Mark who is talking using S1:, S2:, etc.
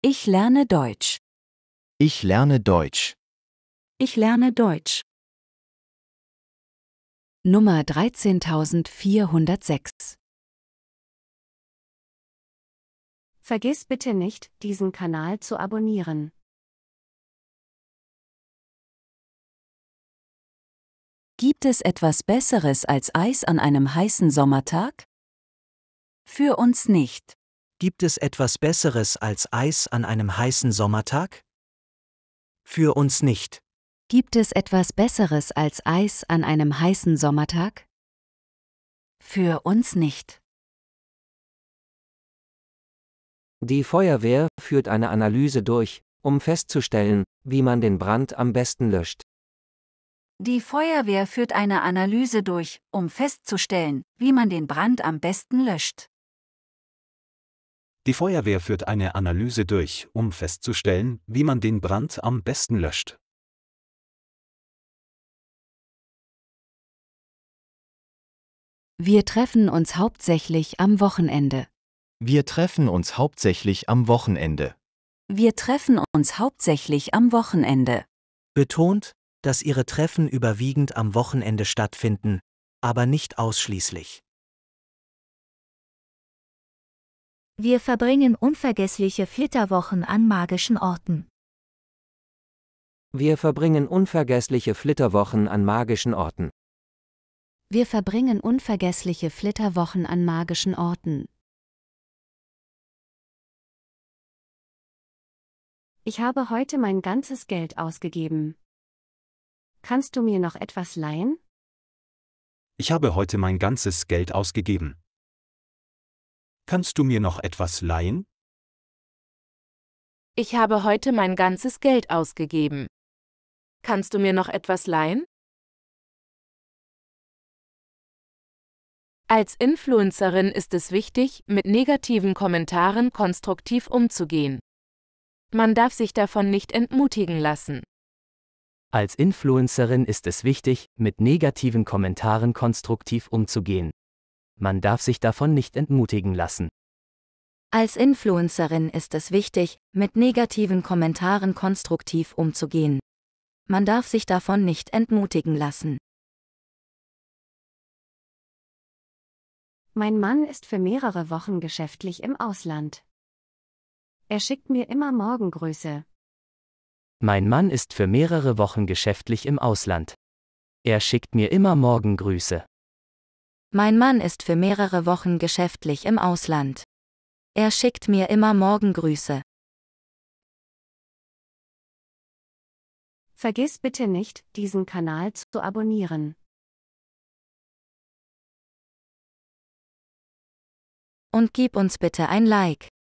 S1: Ich lerne Deutsch. Ich lerne Deutsch. Ich lerne Deutsch. Nummer 13406 Vergiss bitte nicht, diesen Kanal zu abonnieren. Gibt es etwas Besseres als Eis an einem heißen Sommertag? Für uns nicht. Gibt es etwas Besseres als Eis an einem heißen Sommertag? Für uns nicht. Gibt es etwas Besseres als Eis an einem heißen Sommertag? Für uns nicht. Die Feuerwehr führt eine Analyse durch, um festzustellen, wie man den Brand am besten löscht. Die Feuerwehr führt eine Analyse durch, um festzustellen, wie man den Brand am besten löscht. Die Feuerwehr führt eine Analyse durch, um festzustellen, wie man den Brand am besten löscht. Wir treffen uns hauptsächlich am Wochenende. Wir treffen uns hauptsächlich am Wochenende. Wir treffen uns hauptsächlich am Wochenende. Betont, dass ihre Treffen überwiegend am Wochenende stattfinden, aber nicht ausschließlich. Wir verbringen unvergessliche Flitterwochen an magischen Orten. Wir verbringen unvergessliche Flitterwochen an magischen Orten. Wir verbringen unvergessliche Flitterwochen an magischen Orten. Ich habe heute mein ganzes Geld ausgegeben. Kannst du mir noch etwas leihen? Ich habe heute mein ganzes Geld ausgegeben. Kannst du mir noch etwas leihen? Ich habe heute mein ganzes Geld ausgegeben. Kannst du mir noch etwas leihen? Als Influencerin ist es wichtig, mit negativen Kommentaren konstruktiv umzugehen. Man darf sich davon nicht entmutigen lassen. Als Influencerin ist es wichtig, mit negativen Kommentaren konstruktiv umzugehen. Man darf sich davon nicht entmutigen lassen. Als Influencerin ist es wichtig, mit negativen Kommentaren konstruktiv umzugehen. Man darf sich davon nicht entmutigen lassen. Mein Mann ist für mehrere Wochen geschäftlich im Ausland. Er schickt mir immer Morgengrüße. Mein Mann ist für mehrere Wochen geschäftlich im Ausland. Er schickt mir immer Morgengrüße. Mein Mann ist für mehrere Wochen geschäftlich im Ausland. Er schickt mir immer Morgengrüße. Vergiss bitte nicht, diesen Kanal zu abonnieren. Und gib uns bitte ein Like.